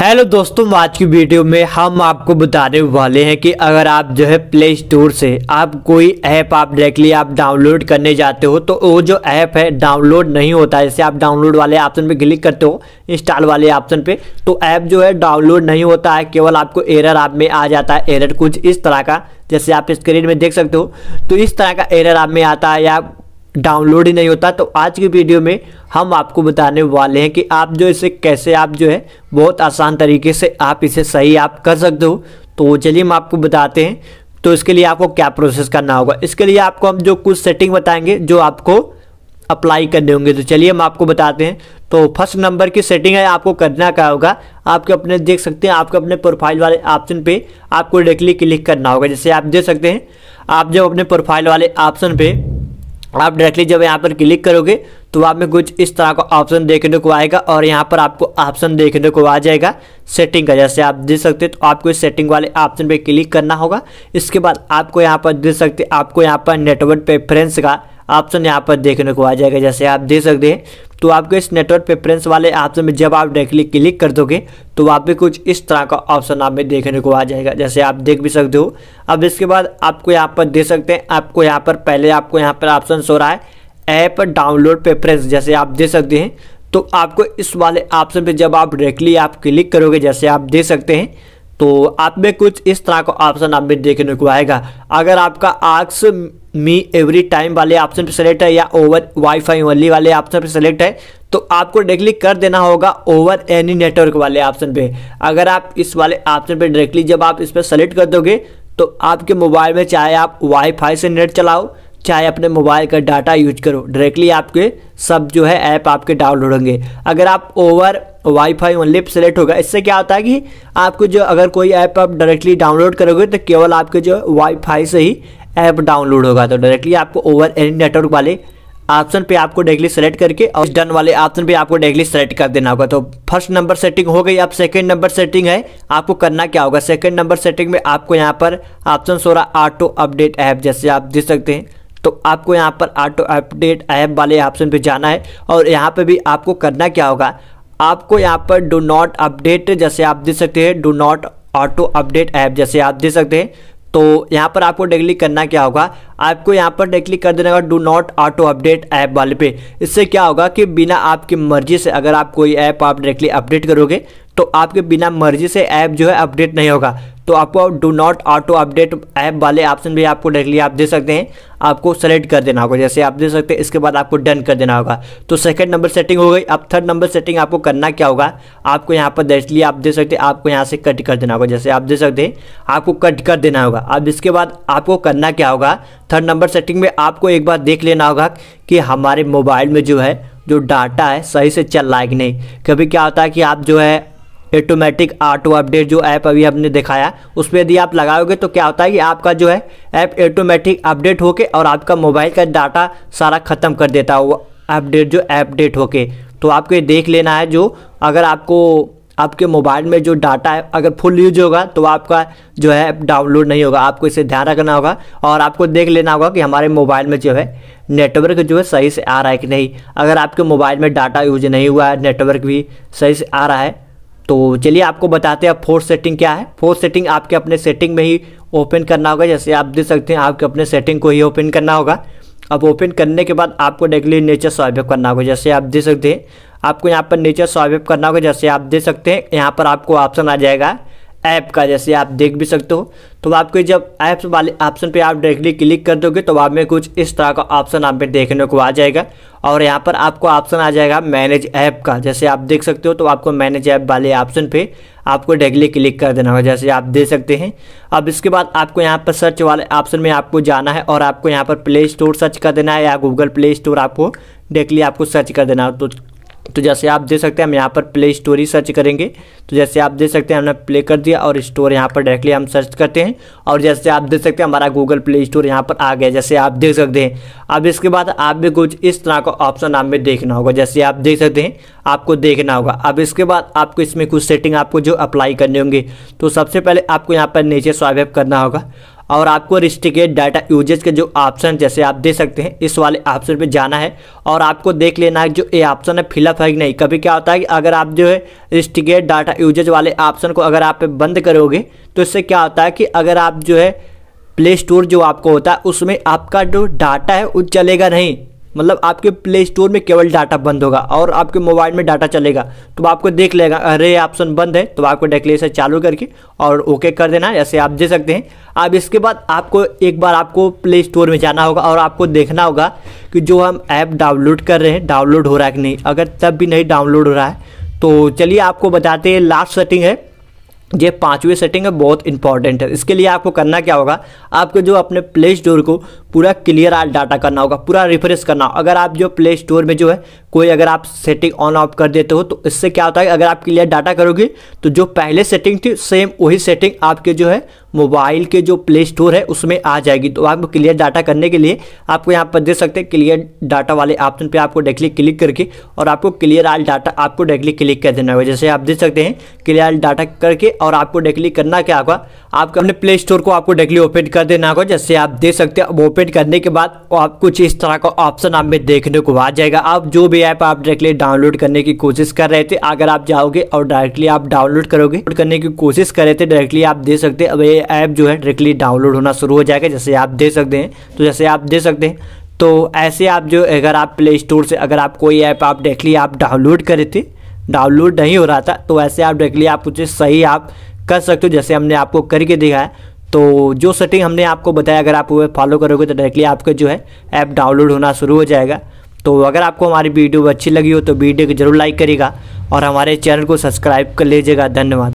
hello दोस्तों आज की वीडियो में हम आपको बताने वाले हैं कि अगर आप जो है प्ले स्टोर से आप कोई ऐप आप डायरेक्टली आप डाउनलोड करने जाते हो तो वो जो ऐप है डाउनलोड नहीं होता जैसे आप डाउनलोड वाले ऑप्शन पे क्लिक करते हो इंस्टॉल वाले ऑप्शन पे तो ऐप जो है डाउनलोड नहीं होता है केवल आपको एरर आप में आ जाता है एरर कुछ इस तरह का जैसे आप स्क्रीन में देख सकते हो तो इस तरह का एरर आप में आता है या डाउनलोड ही नहीं होता तो आज की वीडियो में हम आपको बताने वाले हैं कि आप जो इसे कैसे आप जो है बहुत आसान तरीके से आप इसे सही आप कर सकते हो तो चलिए हम आपको बताते हैं तो इसके लिए आपको क्या प्रोसेस करना होगा इसके लिए आपको हम जो कुछ सेटिंग बताएंगे जो आपको अप्लाई करने होंगे तो चलिए हम आपको बताते हैं तो फर्स्ट नंबर की सेटिंग है आपको करना क्या होगा आपके अपने देख सकते हैं आपके अपने प्रोफाइल वाले ऑप्शन पे आपको डायरेक्टली क्लिक करना होगा जैसे आप देख सकते हैं आप जब अपने प्रोफाइल वाले ऑप्शन पे आप डायरेक्टली जब यहाँ पर क्लिक करोगे तो आप में कुछ इस तरह का ऑप्शन देखने को आएगा और यहाँ पर आपको ऑप्शन देखने को आ जाएगा सेटिंग का जैसे आप देख सकते हैं तो आपको इस सेटिंग वाले ऑप्शन पे क्लिक करना होगा इसके बाद आपको यहाँ पर देख सकते आपको यहाँ पर नेटवर्क प्रेफरेंस का ऑप्शन यहाँ पर देखने को आ जाएगा जैसे आप देख सकते हैं तो आपको इस नेटवर्क प्रेफरेंस वाले ऑप्शन में जब आप डायरेक्टली क्लिक कर दोगे तो वहाँ पे कुछ इस तरह का ऑप्शन आप में देखने को आ जाएगा जैसे आप देख भी सकते हो अब इसके बाद आपको यहाँ पर दे सकते हैं आपको यहाँ पर पहले आपको यहाँ पर ऑप्शन हो रहा है ऐप डाउनलोड प्रेफरेंस जैसे आप दे सकते हैं तो आपको इस वाले ऑप्शन पर जब आप डायरेक्टली आप क्लिक करोगे जैसे आप दे सकते हैं तो आप में कुछ इस तरह का ऑप्शन आप में देखने को आएगा अगर आपका आक्स मी एवरी टाइम वाले ऑप्शन पर सेलेक्ट है या ओवर वाईफाई ओनली वाले ऑप्शन पर सेलेक्ट है तो आपको डायरेक्टली कर देना होगा ओवर एनी नेटवर्क वाले ऑप्शन पे अगर आप इस वाले ऑप्शन पे डायरेक्टली जब आप इस पर सेलेक्ट कर दोगे तो आपके मोबाइल में चाहे आप वाईफाई से नेट चलाओ चाहे अपने मोबाइल का डाटा यूज करो डायरेक्टली आपके सब जो है ऐप आपके डाउनलोड होंगे अगर आप ओवर वाईफाई ओनली सेलेक्ट होगा इससे क्या होता है कि आपको जो अगर कोई ऐप आप डायरेक्टली डाउनलोड करोगे तो केवल आपके जो वाईफाई से ही ऐप डाउनलोड होगा तो डायरेक्टली आपको ओवर एनी नेटवर्क वाले ऑप्शन पे आपको डायरेक्टली सेलेक्ट करके और डन वाले ऑप्शन पे आपको डायरेक्टली सेलेक्ट कर देना होगा तो फर्स्ट नंबर सेटिंग हो गई अब सेकंड नंबर सेटिंग है आपको करना क्या होगा सेकंड नंबर सेटिंग में आपको यहाँ पर ऑप्शन सो रहा ऑटो अपडेट ऐप जैसे आप देख सकते हैं तो आपको यहाँ पर ऑटो अपडेट ऐप वाले ऑप्शन पर जाना है और यहाँ पर भी आपको करना क्या होगा आपको यहाँ पर डो नॉट अपडेट जैसे आप देख सकते हैं do not auto update app जैसे आप देख सकते हैं तो यहाँ पर आपको डेक्लिक करना क्या होगा आपको यहाँ पर डेक्लिक कर देना होगा do not auto update app वाले पे इससे क्या होगा कि बिना आपकी मर्जी से अगर आप कोई ऐप आप डायरेक्टली अपडेट करोगे तो आपके बिना मर्जी से ऐप जो है अपडेट नहीं होगा तो आपको do not auto update app वाले ऑप्शन भी आपको डायरेक्टली आप दे सकते हैं आपको सेलेक्ट कर देना होगा जैसे आप दे सकते हैं इसके बाद आपको डन कर देना होगा तो सेकंड नंबर सेटिंग हो गई अब थर्ड नंबर सेटिंग आपको करना क्या होगा आपको यहाँ पर डायरेक्टली आप दे सकते हैं आपको यहाँ से कट कर देना होगा जैसे आप दे सकते हैं आपको कट कर देना होगा अब इसके बाद आपको करना क्या होगा थर्ड नंबर सेटिंग में आपको एक बार देख लेना होगा कि हमारे मोबाइल में जो है जो डाटा है सही से चल रहा है कि नहीं कभी क्या होता है कि आप जो है ऑटोमेटिक ऑटो अपडेट जो ऐप अभी हमने दिखाया उस पर यदि आप लगाओगे तो क्या होता है कि आपका जो है ऐप ऑटोमेटिक अपडेट होके और आपका मोबाइल का डाटा सारा ख़त्म कर देता है वो अपडेट जो अपडेट होके तो आपको ये देख लेना है जो अगर आपको आपके मोबाइल में जो डाटा है अगर फुल यूज होगा तो आपका जो है ऐप डाउनलोड नहीं होगा आपको इसे ध्यान रखना होगा और आपको देख लेना होगा कि हमारे मोबाइल में जो है नेटवर्क जो है सही से आ रहा है कि नहीं अगर आपके मोबाइल में डाटा यूज नहीं हुआ है नेटवर्क भी सही से आ रहा है तो चलिए आपको बताते हैं अब फोर्थ सेटिंग क्या है फोर्थ सेटिंग आपके अपने सेटिंग में ही ओपन करना होगा जैसे आप देख सकते हैं आपके अपने सेटिंग को ही ओपन करना होगा अब ओपन करने के बाद आपको डायरेक्टली नेचर स्वाइपअप करना होगा जैसे आप देख सकते हैं आपको यहाँ पर नेचर स्वाइपअप करना होगा जैसे आप देख सकते हैं यहाँ पर आपको ऑप्शन आ जाएगा ऐप का जैसे आप देख भी सकते हो तो आपके जब ऐप्स वाले ऑप्शन पे आप डायरेक्टली क्लिक कर दोगे तो आप में कुछ इस तरह का ऑप्शन आप में देखने को आ जाएगा और यहाँ पर आपको ऑप्शन आ जाएगा मैनेज ऐप का जैसे आप देख सकते हो तो आपको मैनेज ऐप वाले ऑप्शन पे आपको डायरेक्टली क्लिक कर देना होगा जैसे आप देख सकते हैं अब इसके बाद आपको यहाँ पर सर्च वाले ऑप्शन में आपको जाना है और आपको यहाँ पर प्ले स्टोर सर्च कर देना है या गूगल प्ले स्टोर आपको डायरेक्टली आपको सर्च कर देना हो तो तो जैसे आप दे सकते हैं हम यहाँ पर प्ले स्टोर ही सर्च करेंगे तो जैसे आप दे सकते हैं हमने प्ले कर दिया और स्टोर यहाँ पर डायरेक्टली हम सर्च करते हैं और जैसे आप देख सकते हैं हमारा गूगल प्ले स्टोर यहाँ पर आ गया जैसे आप देख सकते हैं अब इसके बाद आप भी कुछ इस तरह का ऑप्शन आप में देखना होगा जैसे आप देख सकते हैं आपको देखना होगा अब इसके बाद आपको इसमें कुछ सेटिंग आपको जो अप्लाई करने होंगे तो सबसे पहले आपको यहाँ पर नीचे स्वाइप करना होगा और आपको रिस्ट्रिकेट डाटा यूजेज के जो ऑप्शन जैसे आप दे सकते हैं इस वाले ऑप्शन पे जाना है और आपको देख लेना है जो ये ऑप्शन है फिलअप है कि नहीं कभी क्या होता है कि अगर आप जो है रिस्ट्रिकेट डाटा यूजेज वाले ऑप्शन को अगर आप बंद करोगे तो इससे क्या होता है कि अगर आप जो है प्ले स्टोर जो आपको होता है उसमें आपका जो डाटा है वो चलेगा नहीं मतलब आपके प्ले स्टोर में केवल डाटा बंद होगा और आपके मोबाइल में डाटा चलेगा तो आपको देख लेगा अरे ऑप्शन बंद है तो आपको डेक्लेरेशन चालू करके और ओके कर देना ऐसे आप दे सकते हैं अब इसके बाद आपको एक बार आपको प्ले स्टोर में जाना होगा और आपको देखना होगा कि जो हम ऐप डाउनलोड कर रहे हैं डाउनलोड हो रहा है कि नहीं अगर तब भी नहीं डाउनलोड हो रहा है तो चलिए आपको बताते हैं लास्ट सेटिंग है ये पांचवी सेटिंग है बहुत इंपॉर्टेंट है इसके लिए आपको करना क्या होगा आपको जो अपने प्ले स्टोर को पूरा क्लियर आल डाटा करना होगा पूरा रिफ्रेश करना होगा अगर आप जो प्ले स्टोर में जो है कोई अगर आप सेटिंग ऑन ऑफ कर देते हो तो इससे क्या होता है अगर आप क्लियर डाटा करोगे तो जो पहले सेटिंग थी सेम वही सेटिंग आपके जो है मोबाइल के जो प्ले स्टोर है उसमें आ जाएगी तो आपको क्लियर डाटा करने के लिए आपको यहाँ पर दे सकते हैं क्लियर डाटा वाले ऑप्शन पे आपको डायरेक्टली क्लिक करके और आपको क्लियर आल डाटा आपको डायरेक्टली क्लिक कर देना होगा जैसे आप देख सकते हैं क्लियर आल डाटा करके और आपको डायरेक्टली करना क्या होगा आपको अपने प्ले स्टोर को आपको डायरेक्टली ओपन कर देना होगा जैसे आप देख सकते हैं ओपन करने के बाद आप कुछ इस तरह का ऑप्शन आप में देखने को आ जाएगा आप जो भी ऐप आप डायरेक्टली डाउनलोड करने की कोशिश कर रहे थे अगर आप जाओगे और डायरेक्टली आप डाउनलोड करोगे करने की कोशिश कर रहे थे डायरेक्टली आप दे सकते हैं अब ये ऐप जो है डायरेक्टली डाउनलोड होना शुरू हो जाएगा जैसे आप दे सकते हैं तो जैसे आप दे सकते हैं तो ऐसे आप जो अगर आप प्ले स्टोर से अगर आप कोई ऐप आप डायरेक्टली आप डाउनलोड करे थे डाउनलोड नहीं हो रहा था तो ऐसे आप डायरेक्टली आप उसे सही आप कर सकते हो जैसे हमने आपको करके दिखाया तो जो सेटिंग हमने आपको बताया अगर आप वो फॉलो करोगे तो डायरेक्टली आपका जो है ऐप डाउनलोड होना शुरू हो जाएगा तो अगर आपको हमारी वीडियो अच्छी लगी हो तो वीडियो को जरूर लाइक करेगा और हमारे चैनल को सब्सक्राइब कर लीजिएगा धन्यवाद